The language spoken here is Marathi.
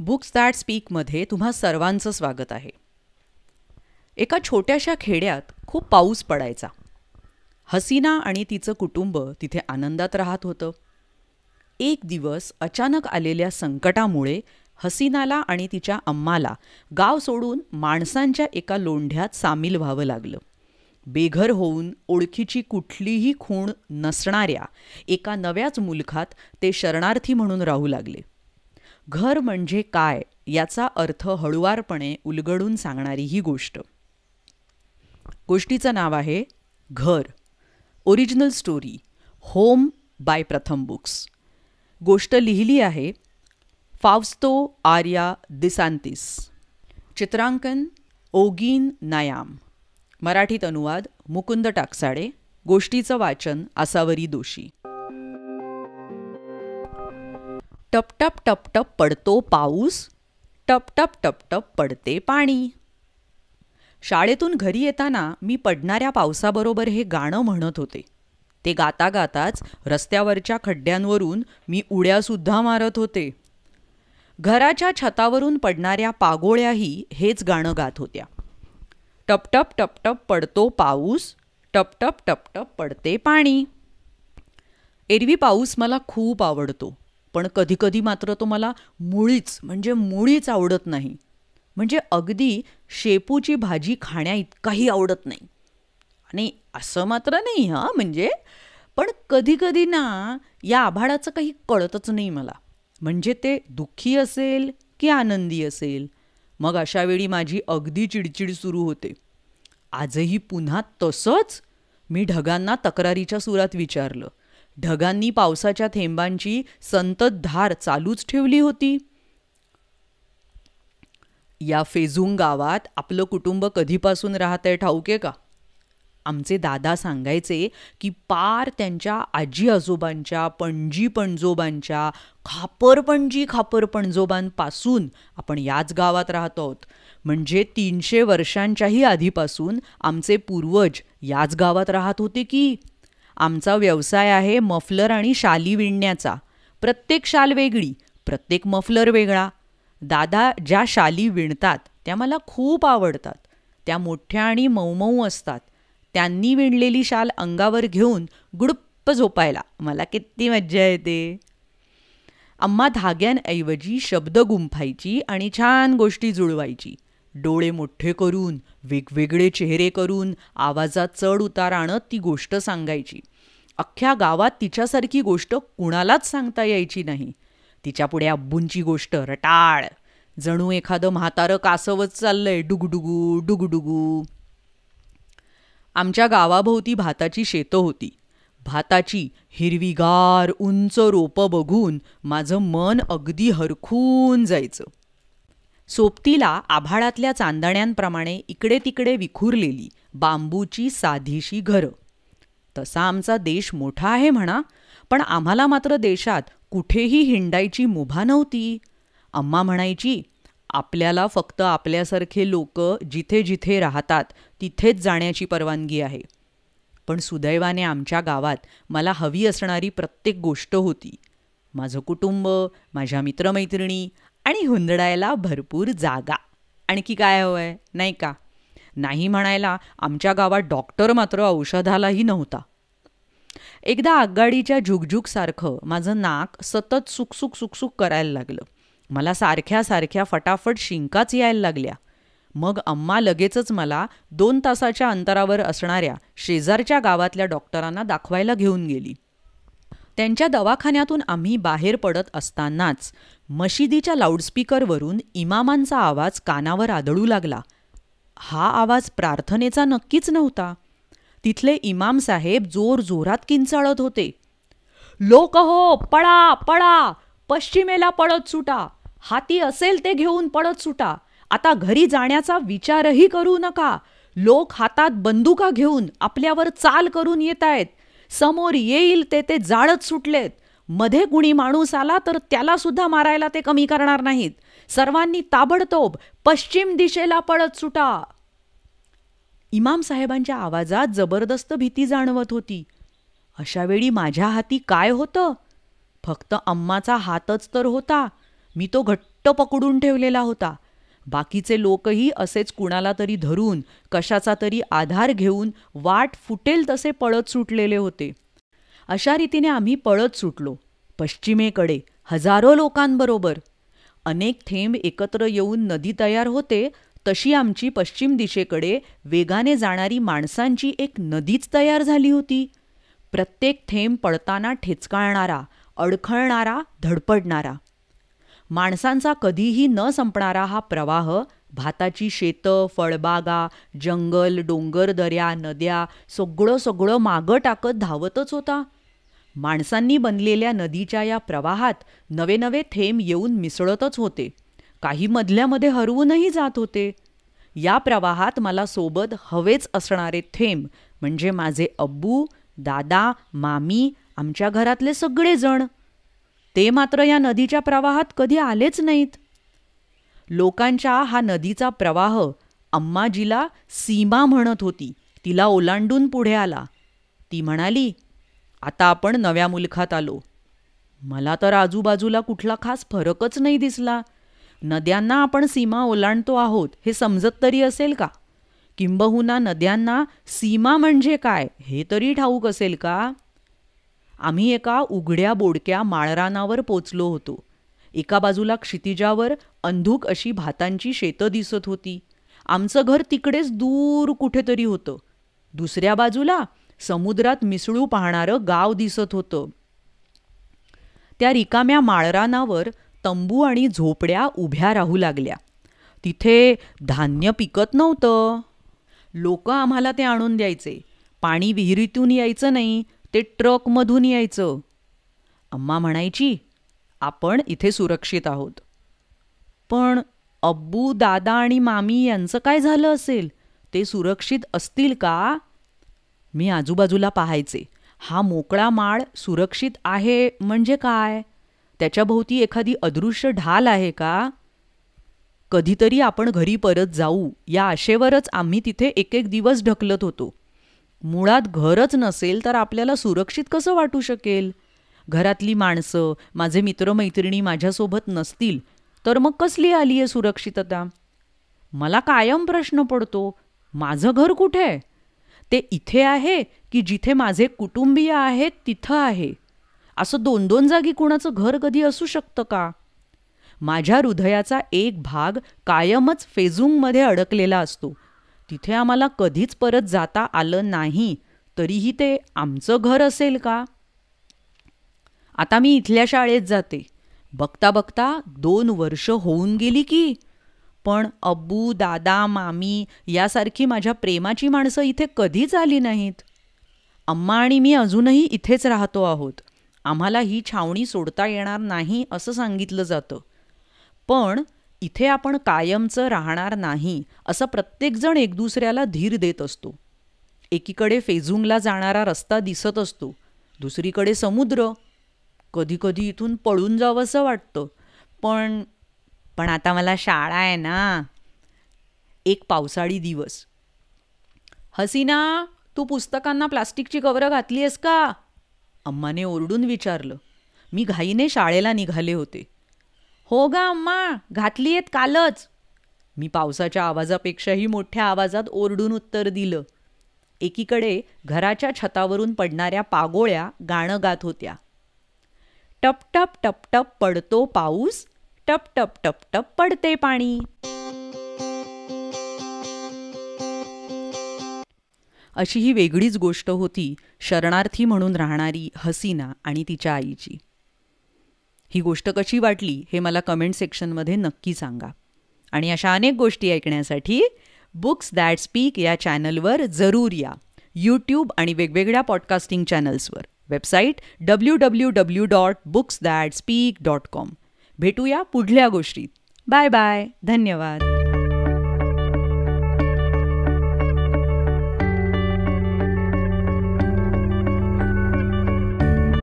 बुक्स दॅट स्पीकमध्ये तुम्हा सर्वांचं स्वागत आहे एका छोट्याशा खेड्यात खूप पाऊस पडायचा हसीना आणि तिचं कुटुंब तिथे आनंदात राहत होतं एक दिवस अचानक आलेल्या संकटामुळे हसीनाला आणि तिच्या अम्माला गाव सोडून माणसांच्या एका लोंढ्यात सामील व्हावं लागलं बेघर होऊन ओळखीची कुठलीही खूण नसणाऱ्या एका नव्याच मुलखात ते शरणार्थी म्हणून राहू लागले घर म्हणजे काय याचा अर्थ हळुवारपणे उलगडून सांगणारी ही गोष्ट गोष्टीचं नाव आहे घर original story home by Pratham books गोष्ट लिहिली आहे फावस्तो आर्या दिसांतिस, चित्रांकन ओगीन नायाम मराठीत अनुवाद मुकुंद टाकसाडे गोष्टीचं वाचन असावरी दोषी टप टप टप टप पडतो पाऊस टप टप टप टप पडते पाणी शाळेतून घरी येताना मी पडणाऱ्या पावसाबरोबर हे गाणं म्हणत होते ते गाता गाताच रस्त्यावरच्या खड्ड्यांवरून मी उड्यासुद्धा मारत होते घराच्या छतावरून पडणाऱ्या पागोळ्याही हेच गाणं गात होत्या टपटप टप पडतो पाऊस टप टप टप टप पडते पाणी एरवी पाऊस मला खूप आवडतो पण कधीकधी मात्र तो मला मुळीच म्हणजे मुळीच आवडत नाही म्हणजे अगदी शेपूची भाजी खाण्या इतकाही आवडत नाही आणि असं मात्र नाही हां म्हणजे पण कधीकधी ना या आभाळाचं काही कळतच नाही मला म्हणजे ते दुःखी असेल की आनंदी असेल मग अशावेळी माझी अगदी चिडचिड सुरू होते आजही पुन्हा तसंच मी ढगांना तक्रारीच्या सुरात विचारलं ढगांनी पावसाच्या थेंबांची संततधार चालूच ठेवली होती या फेजूंग गावात आपलं कुटुंब कधीपासून राहत आहे ठाऊक का आमचे दादा सांगायचे की पार त्यांच्या आजी आजोबांच्या पणजी पणजोबांच्या खापर पणजी खापर पणजोबांपासून आपण याच गावात राहत आहोत म्हणजे तीनशे वर्षांच्याही आधीपासून आमचे पूर्वज याच गावात राहत होते की आमचा व्यवसाय आहे मफलर आणि शाली विणण्याचा प्रत्येक शाल वेगळी प्रत्येक मफलर वेगळा दादा ज्या शाली विणतात त्या मला खूप आवडतात त्या मोठ्या आणि मऊमऊ असतात त्यांनी विणलेली शाल अंगावर घेऊन गुडप्प झोपायला मला किती मज्जा येते आम्हा धाग्यांऐवजी शब्द गुंफायची आणि छान गोष्टी जुळवायची डोळे मोठे करून वेगवेगळे चेहरे करून आवाजात चढ उतार आणत ती गोष्ट सांगायची अख्ख्या गावात तिच्यासारखी गोष्ट कुणालाच सांगता यायची नाही तिच्यापुढे अब्बूंची गोष्ट रटाळ जणू एखादं म्हातारं कासवच चाललंय डुगडुगू डुगडुगू आमच्या गावाभोवती भाताची शेतं होती भाताची हिरवीगार उंच रोपं बघून माझं मन अगदी हरखून जायचं सोबतीला आभाळातल्या चांदण्यांप्रमाणे इकडे तिकडे विखुरलेली बांबूची साधीशी घरं तसा आमचा देश मोठा आहे म्हणा पण आम्हाला मात्र देशात कुठेही हिंडायची मुभा नव्हती अम्मा म्हणायची आपल्याला फक्त आपल्यासारखे लोक जिथे जिथे राहतात तिथेच जाण्याची परवानगी आहे पण सुदैवाने आमच्या गावात मला हवी असणारी प्रत्येक गोष्ट होती माझं कुटुंब माझ्या मित्रमैत्रिणी आणि हुंदडायला भरपूर जागा आणखी काय हवं आहे नाही का नाही म्हणायला आमच्या गावात डॉक्टर मात्र औषधालाही नव्हता एकदा आगगाडीच्या झुकझुकसारखं माझं नाक सतत सुकसुक सुकसुक करायला लागलं मला सारख्या सारख्या फटाफट शिंकाच यायला लागल्या मग अम्मा लगेचच मला दोन तासाच्या अंतरावर असणाऱ्या शेजारच्या गावातल्या डॉक्टरांना दाखवायला घेऊन गेली त्यांच्या दवाखान्यातून आम्ही बाहेर पडत असतानाच मशिदीच्या लाऊडस्पीकरवरून इमामांचा आवाज कानावर आदळू लागला हा आवाज प्रार्थनेचा नक्कीच नव्हता तिथले इमाम साहेब जोर जोरात किंचाळत होते लोक हो पळा पळा पश्चिमेला पळत सुटा हाती असेल ते घेऊन पळत सुटा आता घरी जाण्याचा विचारही करू नका लोक हातात बंदुका घेऊन आपल्यावर चाल करून येत आहेत समोर येईल ते ते जाळत सुटलेत मध्ये कुणी माणूस आला तर त्याला सुद्धा मारायला ते कमी करणार नाहीत सर्वांनी ताबडतोब पश्चिम दिशेला पळत सुटा इमाम साहेबांच्या आवाजात जबरदस्त भीती जाणवत होती अशा वेळी माझ्या हाती काय होतं फक्त अम्माचा हातच तर होता मी तो घट्ट पकडून ठेवलेला होता बाकीचे लोकही असेच कुणाला तरी धरून कशाचा तरी आधार घेऊन वाट फुटेल तसे पळत सुटलेले होते अशा रीतीने आम्ही पळत सुटलो पश्चिमेकडे हजारो लोकांबरोबर अनेक थेंब एकत्र येऊन नदी तयार होते तशी आमची पश्चिम दिशेकडे वेगाने जाणारी माणसांची एक नदीच तयार झाली होती प्रत्येक थेंब पळताना ठेचकाळणारा अडखळणारा धडपडणारा माणसांचा कधीही न संपणारा हा प्रवाह भाताची शेतं फळबागा जंगल डोंगर दऱ्या नद्या सगळं सगळं मागं टाकत धावतच होता माणसांनी बनलेल्या नदीच्या या प्रवाहात नवे नवे थेंब येऊन मिसळतच होते काही मधल्यामध्ये हरवूनही जात होते या प्रवाहात मला सोबत हवेच असणारे थेंब म्हणजे माझे अब्बू दादा मामी आमच्या घरातले सगळेजण ते मात्र या नदीच्या प्रवाहात कधी आलेच नाहीत लोकांच्या हा नदीचा प्रवाह अम्माजीला सीमा म्हणत होती तिला ओलांडून पुढे आला ती म्हणाली आता आपण नव्या मुलखात आलो मला तर आजूबाजूला कुठला खास फरकच नाही दिसला नद्यांना आपण सीमा ओलांडतो आहोत हे समजत तरी असेल का किंबहुना नद्यांना सीमा म्हणजे काय हे तरी ठाऊक असेल का आम्ही एका उघड्या बोडक्या माळरानावर पोचलो होतो एका बाजूला क्षितिजावर अंधूक अशी भातांची शेतं दिसत होती आमचं घर तिकडेच दूर कुठेतरी होतं दुसऱ्या बाजूला समुद्रात मिसळू पाहणारं गाव दिसत होतं त्या रिकाम्या माळरानावर तंबू आणि झोपड्या उभ्या राहू लागल्या तिथे धान्य पिकत नव्हतं लोक आम्हाला ते आणून द्यायचे पाणी विहिरीतून यायचं नाही ते ट्रकमधून यायचं अम्मा म्हणायची आपण इथे सुरक्षित आहोत पण अब्बू दादा आणि मामी यांचं काय झालं असेल ते सुरक्षित असतील का मी आजूबाजूला पाहायचे हा मोकळा माळ सुरक्षित आहे म्हणजे काय त्याच्याभोवती एखादी अदृश्य ढाल आहे का कधीतरी आपण घरी परत जाऊ या आशेवरच आम्ही तिथे एक एक दिवस ढकलत होतो मुळात घरच नसेल तर आपल्याला सुरक्षित कसं वाटू शकेल घरातली माणसं माझे मित्रमैत्रिणी माझ्यासोबत नसतील तर मग कसली आली आहे सुरक्षितता मला कायम प्रश्न पडतो माझं घर कुठे आहे ते इथे आहे की जिथे माझे कुटुंबीय आहेत तिथं आहे असं दोन दोन जागी कुणाचं घर कधी असू शकतं का माझ्या हृदयाचा एक भाग कायमच फेजूंगमध्ये अडकलेला असतो तिथे आम्हाला कधीच परत जाता आलं नाही तरीही ते आमचं घर असेल का आता मी इथल्या शाळेत जाते बघता बघता दोन वर्ष होऊन गेली की पण अब्बू दादा मामी यासारखी माझ्या प्रेमाची माणसं इथे कधीच आली नाहीत अम्मा आणि मी अजूनही इथेच राहतो आहोत आम्हाला ही छावणी सोडता येणार नाही असं सांगितलं जातं पण इथे आपण कायमचं राहणार नाही असं प्रत्येकजण एक दुसऱ्याला धीर देत असतो एकीकडे फेजुंगला जाणारा रस्ता दिसत असतो दुसरीकडे समुद्र कधीकधी इथून पळून जावंसं वाटतं पण पण आता मला शाळा आहे ना एक पावसाळी दिवस हसीना तू पुस्तकांना प्लास्टिकची कवरं घातली आहेस का अम्माने ओरडून विचारलं मी घाईने शाळेला निघाले होते हो गा अम्मा घातली आहेत कालच मी पावसाच्या आवाजापेक्षाही मोठ्या आवाजात ओरडून उत्तर दिलं एकीकडे घराच्या छतावरून पडणाऱ्या पागोळ्या गाणं गात होत्या टप टप टप टप पडतो पाऊस टप टप टप टप पडते पाणी अशी ही वेगळीच गोष्ट होती शरणार्थी म्हणून राहणारी हसीना आणि तिच्या आईची ही गोष्ट कशी वाटली हे मला कमेंट सेक्शनमध्ये नक्की सांगा आणि अशा अनेक गोष्टी ऐकण्यासाठी बुक्स दॅट स्पीक या चॅनलवर जरूर या यूट्यूब आणि वेगवेगळ्या पॉडकास्टिंग चॅनल्सवर website W W W dot books that speak dot com भेटूया पुढल्या गोष्टीत बाय बाय धन्यवाद